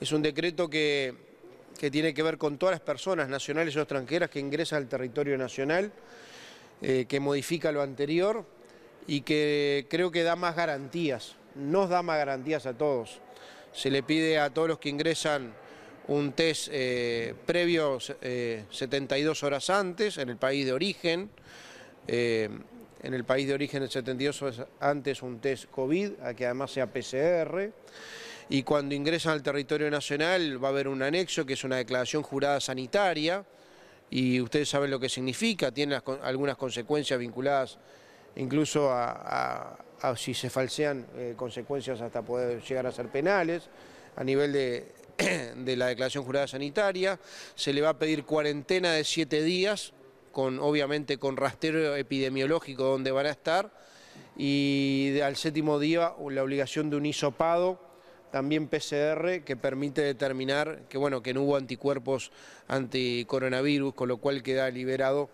Es un decreto que, tiene que ver con todas las personas nacionales o extranjeras que ingresan al territorio nacional, eh, que modifica lo anterior y que creo que da más garantías, nos da más garantías a todos. Se le pide a todos los que ingresan un test eh, previo 72 eh, horas antes en el país de origen, en el país de origen de 72 horas antes un test COVID, a que además sea PCR y cuando ingresan al territorio nacional va a haber un anexo que es una declaración jurada sanitaria y ustedes saben lo que significa, tiene algunas consecuencias vinculadas incluso a, si se falsean eh, consecuencias hasta poder llegar a ser penales a nivel de, la declaración jurada sanitaria, se le va a pedir cuarentena de siete días, con, obviamente con rastreo epidemiológico donde van a estar, y al séptimo día la obligación de un hisopado también PCR que permite determinar que, bueno, que no hubo anticuerpos anticoronavirus, con lo cual queda liberado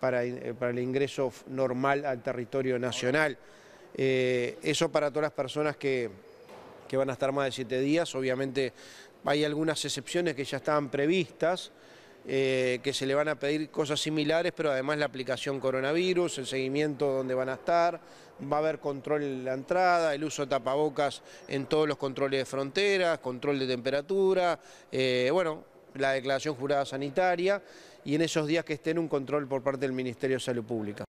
para, eh, el ingreso normal al territorio nacional. Eh, eso para todas las personas que, que van a estar más de siete días, obviamente hay algunas excepciones que ya estaban previstas, eh, que se le van a pedir cosas similares, pero además la aplicación coronavirus, el seguimiento donde van a estar, va a haber control en la entrada, el uso de tapabocas en todos los controles de fronteras, control de temperatura, eh, bueno, la declaración jurada sanitaria y en esos días que estén un control por parte del Ministerio de Salud Pública.